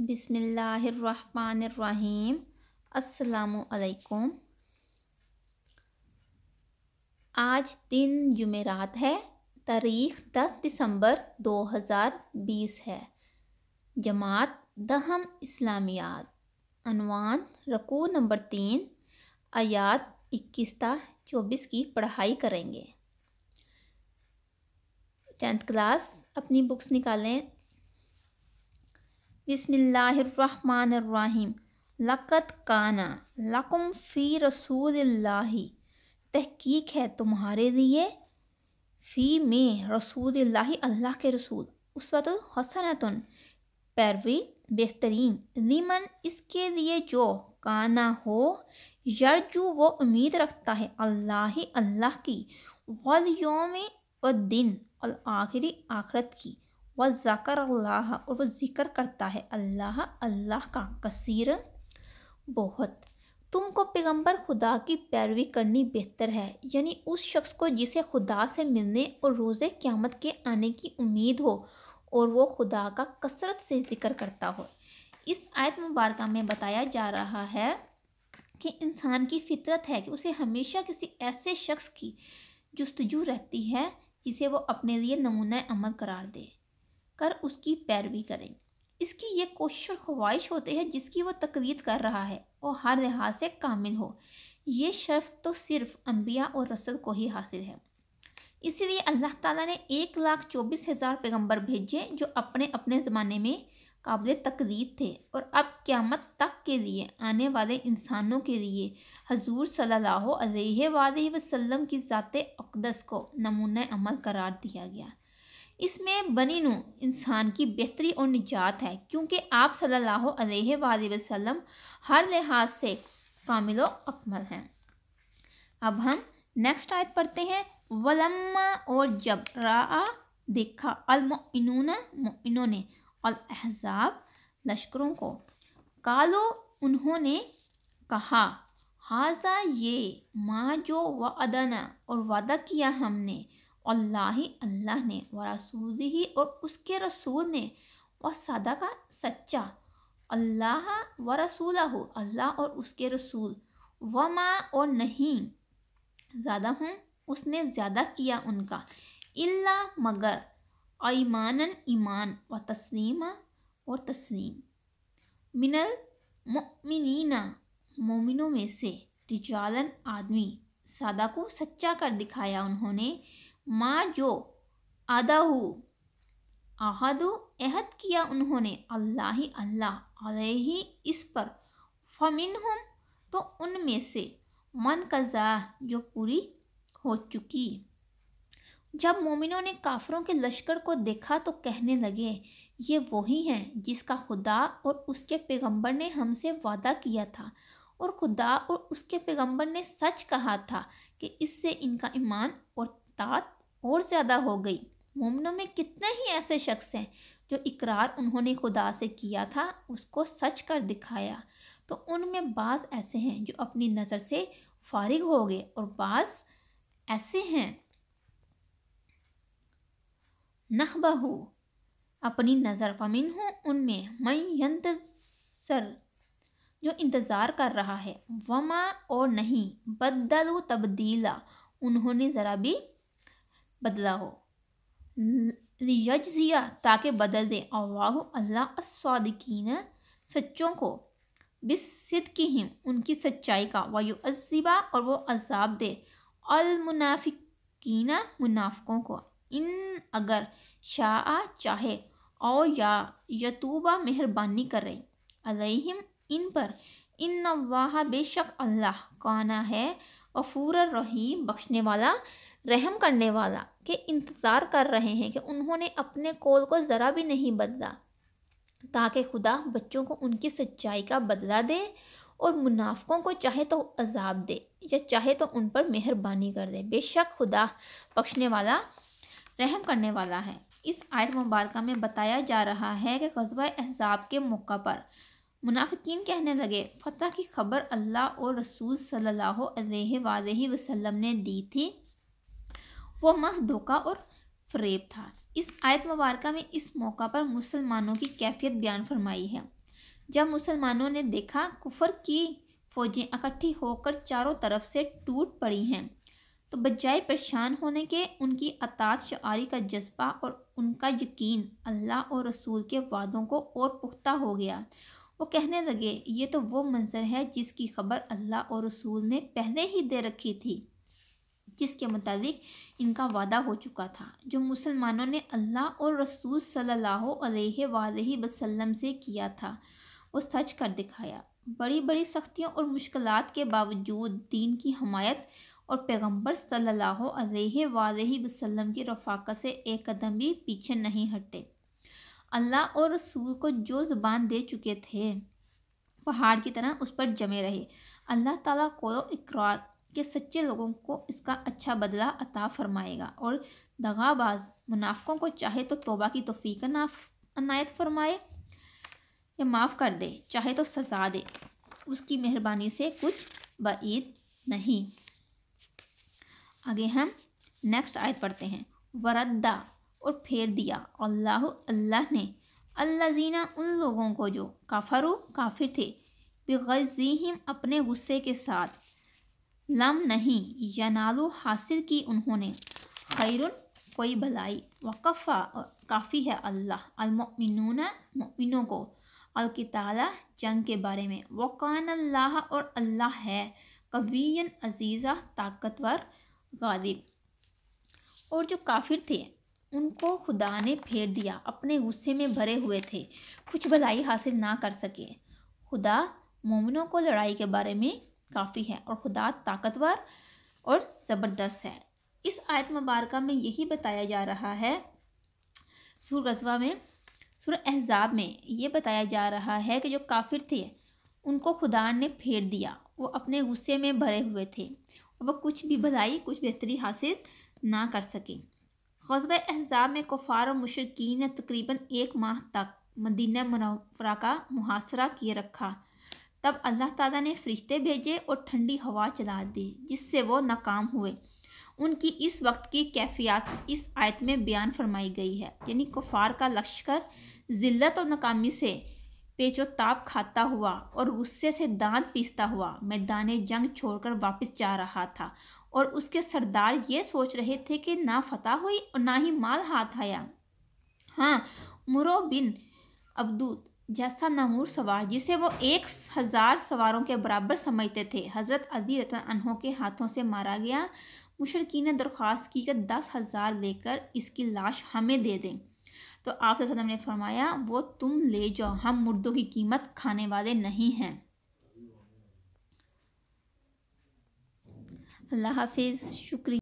बिसमीम असलकुम आज दिन जुमेरात है तारीख 10 दिसंबर 2020 है जमात दहम इस्लामियात अनवान रकू नंबर तीन आयात इक्कीस ता चौबीस की पढ़ाई करेंगे टेंथ क्लास अपनी बुक्स निकालें बिस्मिल्लाहिर्रहमानिर्रहीम लक़त काना लकुम फ़ी रसूल तहकीक है तुम्हारे लिए फ़ी में रसूल अल्लाह के रसूल उस वक्त पैरवी बेहतरीन लिमन इसके लिए जो काना हो यरजू वो उम्मीद रखता है अल्लाह अल्लाह की वल योम और दिन और आखिरी आखरत की व ज़क़र अल्लाह और वह ज़िक्र करता है अल्लाह अल्लाह का कसीर बहुत तुमको पैगंबर खुदा की पैरवी करनी बेहतर है यानी उस शख्स को जिसे खुदा से मिलने और रोज़ क़्यामत के आने की उम्मीद हो और वो खुदा का कसरत से ज़िक्र करता हो इस आयत मुबारक में बताया जा रहा है कि इंसान की फितरत है कि उसे हमेशा किसी ऐसे शख्स की जस्तजू रहती है जिसे वो अपने लिए नमूना अमल करार दे कर उसकी पैरवी करें इसकी ये कोशिश और ख्वाहिश होते हैं जिसकी वो तकलीद कर रहा है और हर लिहाज से कामिल हो ये शर्फ तो सिर्फ अम्बिया और रसल को ही हासिल है इसीलिए अल्लाह ताला ने एक लाख चौबीस हज़ार पैगम्बर भेजे जो अपने अपने ज़माने में काबिल तकलीद थे और अब क़्यामत तक के लिए आने वाले इंसानों के लिए हजूर सल्लल्लाहु अलैहि वसल्लम की ज़ात अकदस को नमूना अमल करार दिया गया इसमें नू इंसान की बेहतरी और निजात है क्योंकि आप सल्लल्लाहु अलैहि वसल्लम हर लिहाज से कामिल अकमल हैं अब हम नेक्स्ट आयत पढ़ते हैं वलम्मा और जब रा देखा अलमिनूना मोमिनों ने और अहजाब लश्करों को कालो उन्होंने कहा हाजा ये माँ जो ना और वादा किया हमने अल्लाह अल्लाह ने व रसूल ही और उसके रसूल ने व सदा का सच्चा अल्लाह व रसूल हो अल्लाह और उसके रसूल व माँ और नहीं ज़्यादा हूँ उसने ज़्यादा किया उनका इल्ला मगर ईमानन ईमान व तस्लीम और तस्लीम मिनल मोमिना मोमिनों में से रिजालन आदमी सादा को सच्चा कर दिखाया उन्होंने माँ जो अदहू अहदु एहद किया उन्होंने अल्लाह अल्लाह अलही इस पर फमिन हम तो उनमें से मन कजा जो पूरी हो चुकी जब मोमिनों ने काफरों के लश्कर को देखा तो कहने लगे ये वही हैं जिसका खुदा और उसके पैगंबर ने हमसे वादा किया था और खुदा और उसके पैगंबर ने सच कहा था कि इससे इनका ईमान और तात और ज़्यादा हो गई मुमनों में कितने ही ऐसे शख्स हैं जो इकरार उन्होंने खुदा से किया था उसको सच कर दिखाया तो उनमें बास ऐसे हैं जो अपनी नज़र से फारिग हो गए और बास ऐसे हैं नहबहू अपनी नज़र फमिन हूँ उनमें मई सर जो इंतज़ार कर रहा है वमा और नहीं बदलू तब्दीला उन्होंने ज़रा भी बदला हो लियजिया ताकि बदल दे अल्लाह अल्लाह असदिकीन सच्चों को बिसद की हिम उनकी सच्चाई का वायु अजीबा और वो अजाब दे अलमुनाफिकीन मुनाफिकों को इन अगर शाह चाहे और या यतूबा मेहरबानी कर रही अलहिम इन पर इन नवाह बेशक अल्लाह काना है गफूर रहीम बख्शने वाला रहम करने वाला के इंतज़ार कर रहे हैं कि उन्होंने अपने कौल को ज़रा भी नहीं बदला ताकि खुदा बच्चों को उनकी सच्चाई का बदला दे और मुनाफ़ों को चाहे तो अजाब दे या चाहे तो उन पर मेहरबानी कर दे बेशक खुदा बख्शने वाला रहम करने वाला है इस आयत मुबारक में बताया जा रहा है कि कस्बा एहसाब के मौका पर मुनाफिकीन कहने लगे फतह की खबर अल्लाह और रसूल सल्लल्लाहु अलैहि वसल्लम ने दी थी वो मस धोखा और फ्रेब था इस आयत मुबारक में इस मौका पर मुसलमानों की कैफियत बयान फरमाई है जब मुसलमानों ने देखा कुफर की फौजें इकट्ठी होकर चारों तरफ से टूट पड़ी हैं तो बजाय परेशान होने के उनकी अतात शारी का जज्बा और उनका यकीन अल्लाह और रसूल के वादों को और पुख्ता हो गया वो कहने लगे ये तो वो मंज़र है जिसकी खबर अल्लाह और रसूल ने पहले ही दे रखी थी जिसके मुताबिक इनका वादा हो चुका था जो मुसलमानों ने अल्लाह और रसूल सल्लल्लाहु अलैहि वसल्लम से किया था वो सच कर दिखाया बड़ी बड़ी सख्तियों और मुश्किल के बावजूद दीन की हमायत और पैगंबर सल्लल्लाहु अलैहि वसल्लम की रफाकत से एक कदम भी पीछे नहीं हटे अल्लाह और रसूल को जो ज़बान दे चुके थे पहाड़ की तरह उस पर जमे रहे अल्लाह ताला को इकरार कि सच्चे लोगों को इसका अच्छा बदला अता फरमाएगा और दगाबाज मुनाफ़ों को चाहे तो तोबा की तोफ़ीक अनायत फरमाए या माफ़ कर दे चाहे तो सजा दे उसकी मेहरबानी से कुछ बईद नहीं आगे हम नेक्स्ट आयत पढ़ते हैं वरद्दा और फेर दिया अल्लाह अल्लाह ने अल्लाजीना उन लोगों को जो काफरू काफिर थे बेगजीम अपने गुस्से के साथ लम नहीं यनालू हासिल की उन्होंने खैरुन कोई भलाई वक़फ़ा काफ़ी है अल्लाह अलमिन मिनों को अलकिताला जंग के बारे में वक़ान अल्लाह और अल्लाह है कवीन अजीज़ा ताकतवर गालिब और जो काफिर थे उनको खुदा ने फेर दिया अपने गुस्से में भरे हुए थे कुछ भलाई हासिल ना कर सके खुदा मोमिनों को लड़ाई के बारे में काफ़ी है और खुदा ताकतवर और ज़बरदस्त है इस आयत मुबारक में यही बताया जा रहा है सूर रजवा में सूर एहजाब में ये बताया जा रहा है कि जो काफिर थे उनको खुदा ने फेर दिया वो अपने गुस्से में भरे हुए थे और वह कुछ भी भलाई कुछ बेहतरी हासिल ना कर सके गजब एहजाब में कुफार और मुशरकिन ने तकरीबन एक माह तक मदीना का मुहासरा किए रखा तब अल्लाह ताला ने फरिश्ते भेजे और ठंडी हवा चला दी जिससे वो नाकाम हुए उनकी इस वक्त की कैफियत इस आयत में बयान फरमाई गई है यानी कुफार का लश्कर ज़िल्लत और नाकामी से पेचोताप खाता हुआ और गुस्से से दांत पीसता हुआ मैदान जंग छोड़कर वापस जा रहा था और उसके सरदार ये सोच रहे थे कि ना फतह हुई और ना ही माल हाथ आया हाँ मुरो बिन अब्दूत जैसा नमूर सवार जिसे वो एक हज़ार सवारों के बराबर समझते थे हज़रत अजी रतन अनहों के हाथों से मारा गया मुशरकी ने दरख्वास्त की कि दस हज़ार लेकर इसकी लाश हमें दे दें तो आप सदम ने फरमाया वो तुम ले जाओ हम मुर्दों की कीमत खाने वाले नहीं हैं अल्लाह हाफिज़ शुक्रिया